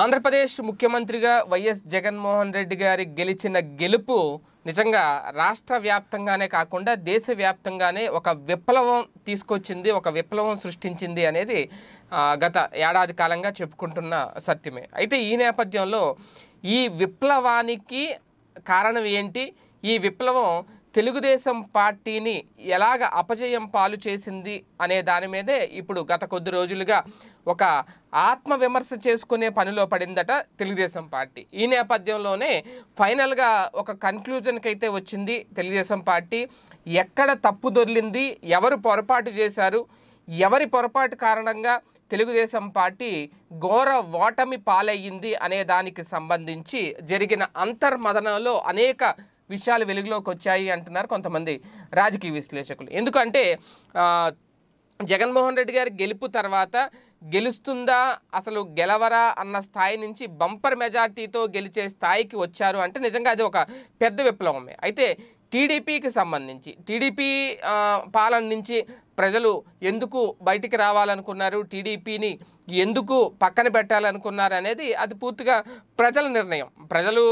ఆంధ్రప్రదేశ్ ముఖ్యమంత్రిగా వైఎస్ జగన్మోహన్ రెడ్డి గారి గెలిచిన గెలుపు నిజంగా రాష్ట్ర వ్యాప్తంగానే కాకుండా దేశవ్యాప్తంగానే ఒక విప్లవం తీసుకొచ్చింది ఒక విప్లవం సృష్టించింది అనేది గత ఏడాది కాలంగా చెప్పుకుంటున్న సత్యమే అయితే ఈ నేపథ్యంలో ఈ విప్లవానికి కారణం ఏంటి ఈ విప్లవం తెలుగుదేశం పార్టీని ఎలాగ అపజయం పాలు చేసింది అనే దాని మీదే ఇప్పుడు గత కొద్ది రోజులుగా ఒక ఆత్మవిమర్శ చేసుకునే పనిలో పడిందట తెలుగుదేశం పార్టీ ఈ నేపథ్యంలోనే ఫైనల్గా ఒక కన్క్లూజన్కి అయితే వచ్చింది తెలుగుదేశం పార్టీ ఎక్కడ తప్పు దొర్లింది ఎవరు పొరపాటు చేశారు ఎవరి పొరపాటు కారణంగా తెలుగుదేశం పార్టీ ఘోర ఓటమి పాలయ్యింది అనే దానికి సంబంధించి జరిగిన అంతర్మదనంలో అనేక విషయాలు వెలుగులోకి వచ్చాయి అంటున్నారు కొంతమంది రాజకీయ విశ్లేషకులు ఎందుకంటే జగన్మోహన్ రెడ్డి గారి గెలుపు తర్వాత గెలుస్తుందా అసలు గెలవరా అన్న స్థాయి నుంచి బంపర్ మెజార్టీతో గెలిచే స్థాయికి వచ్చారు అంటే నిజంగా అది ఒక పెద్ద విప్లవమే అయితే టీడీపీకి సంబంధించి టీడీపీ పాలన నుంచి ప్రజలు ఎందుకు బయటికి రావాలనుకున్నారు టీడీపీని ఎందుకు పక్కన పెట్టాలనుకున్నారు అనేది అది పూర్తిగా ప్రజల నిర్ణయం ప్రజలు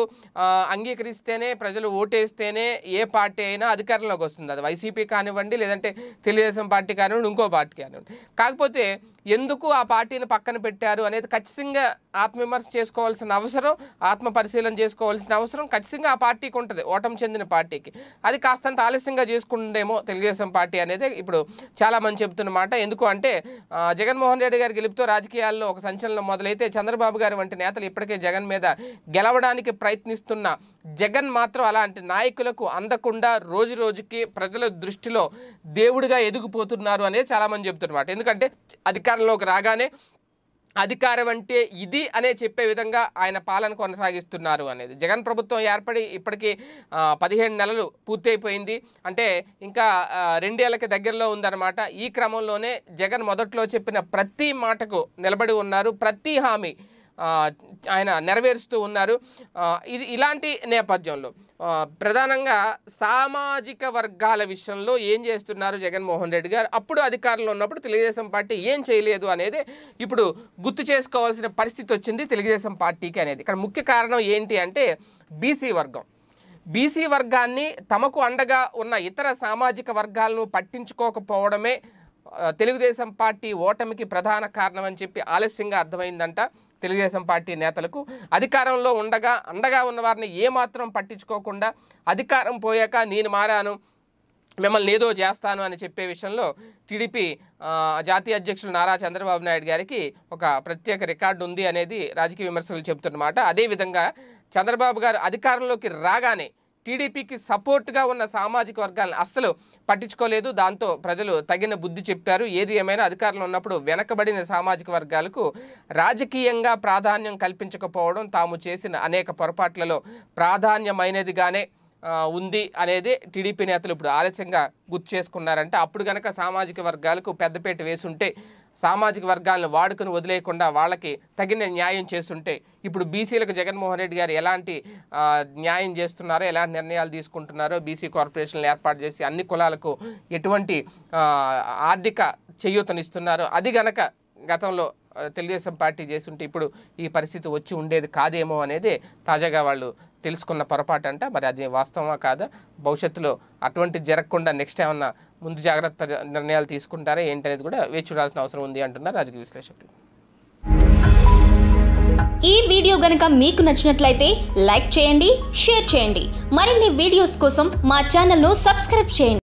అంగీకరిస్తేనే ప్రజలు ఓటేస్తేనే ఏ పార్టీ అయినా అధికారంలోకి వస్తుంది అది వైసీపీ కానివ్వండి లేదంటే తెలుగుదేశం పార్టీ కానివ్వండి ఇంకో పార్టీ కానివ్వండి కాకపోతే ఎందుకు ఆ పార్టీని పక్కన పెట్టారు అనేది ఖచ్చితంగా ఆత్మవిమర్శ చేసుకోవాల్సిన అవసరం ఆత్మ పరిశీలన చేసుకోవాల్సిన అవసరం ఖచ్చితంగా ఆ పార్టీకి ఉంటుంది ఓటమి చెందిన పార్టీకి అది కాస్తంత ఆలస్యంగా చేసుకుండేమో తెలుగుదేశం పార్టీ అనేది ఇప్పుడు చాలామంది చెప్తున్న ఎందుకు అంటే జగన్మోహన్ రెడ్డి గారి గెలుపుతో రాజకీయాల్లో ఒక సంచలనం మొదలైతే చంద్రబాబు గారు వంటి నేతలు ఇప్పటికే జగన్ మీద గెలవడానికి ప్రయత్నిస్తున్న జగన్ మాత్రం అలాంటి నాయకులకు అందకుండా రోజు రోజుకి ప్రజల దృష్టిలో దేవుడిగా ఎదిగిపోతున్నారు అనేది చాలామంది చెప్తున్నమాట ఎందుకంటే అధికారంలోకి రాగానే అధికారం అంటే ఇది అనే చెప్పే విధంగా ఆయన పాలన కొనసాగిస్తున్నారు అనేది జగన్ ప్రభుత్వం ఏర్పడి ఇప్పటికీ పదిహేను నెలలు పూర్తయిపోయింది అంటే ఇంకా రెండేళ్లకి దగ్గరలో ఉందన్నమాట ఈ క్రమంలోనే జగన్ మొదట్లో చెప్పిన ప్రతి మాటకు నిలబడి ఉన్నారు ప్రతి హామీ ఆయన నెరవేరుస్తూ ఉన్నారు ఇది ఇలాంటి నేపథ్యంలో ప్రధానంగా సామాజిక వర్గాల విషయంలో ఏం చేస్తున్నారు జగన్మోహన్ రెడ్డి గారు అప్పుడు అధికారంలో ఉన్నప్పుడు తెలుగుదేశం పార్టీ ఏం చేయలేదు అనేది ఇప్పుడు గుర్తు చేసుకోవాల్సిన పరిస్థితి వచ్చింది తెలుగుదేశం పార్టీకి అనేది ఇక్కడ ముఖ్య కారణం ఏంటి అంటే బీసీ వర్గం బీసీ వర్గాన్ని తమకు అండగా ఉన్న ఇతర సామాజిక వర్గాలను పట్టించుకోకపోవడమే తెలుగుదేశం పార్టీ ఓటమికి ప్రధాన కారణం అని చెప్పి ఆలస్యంగా అర్థమైందంట తెలుగుదేశం పార్టీ నేతలకు అధికారంలో ఉండగా అండగా ఉన్నవారిని ఏమాత్రం పట్టించుకోకుండా అధికారం పోయాక నేను మారాను మిమ్మల్ని ఏదో చేస్తాను అని చెప్పే విషయంలో టీడీపీ జాతీయ అధ్యక్షులు నారా చంద్రబాబు నాయుడు గారికి ఒక ప్రత్యేక రికార్డు ఉంది అనేది రాజకీయ విమర్శలు చెబుతున్నమాట అదేవిధంగా చంద్రబాబు గారు అధికారంలోకి రాగానే టీడీపీకి సపోర్ట్గా ఉన్న సామాజిక వర్గాలను అస్సలు పట్టించుకోలేదు దాంతో ప్రజలు తగిన బుద్ధి చెప్పారు ఏది ఏమైనా అధికారంలో ఉన్నప్పుడు వెనకబడిన సామాజిక వర్గాలకు రాజకీయంగా ప్రాధాన్యం కల్పించకపోవడం తాము చేసిన అనేక పొరపాట్లలో ప్రాధాన్యమైనదిగానే ఉంది అనేది టీడీపీ నేతలు ఇప్పుడు ఆలస్యంగా గుర్తు చేసుకున్నారంటే అప్పుడు కనుక సామాజిక వర్గాలకు పెద్దపేట వేసుంటే సామాజిక వర్గాలను వాడుకుని వదిలేయకుండా వాళ్ళకి తగిన న్యాయం చేస్తుంటే ఇప్పుడు బీసీలకు జగన్మోహన్ రెడ్డి గారు ఎలాంటి న్యాయం చేస్తున్నారో ఎలాంటి నిర్ణయాలు తీసుకుంటున్నారో బీసీ కార్పొరేషన్లు ఏర్పాటు చేసి అన్ని కులాలకు ఎటువంటి ఆర్థిక చేయూతనిస్తున్నారు అది గనక గతంలో తెలుగుదేశం పార్టీ చేస్తుంటే ఇప్పుడు ఈ పరిస్థితి వచ్చి ఉండేది కాదేమో అనేది తాజాగా వాళ్ళు తెలుసుకున్న పొరపాటు అంట మరి అది వాస్తవమా కాదా భవిష్యత్తులో అటువంటి జరగకుండా నెక్స్ట్ ఏమన్నా ముందు జాగ్రత్త నిర్ణయాలు తీసుకుంటారా ఏంటనేది కూడా వేచి చూడాల్సిన అవసరం ఉంది అంటున్నారు రాజకీయ విశ్లేషకులు ఈ వీడియో గనక మీకు నచ్చినట్లయితే లైక్ చేయండి షేర్ చేయండి మరిన్ని వీడియోస్ కోసం మా ను సబ్స్క్రైబ్ చేయండి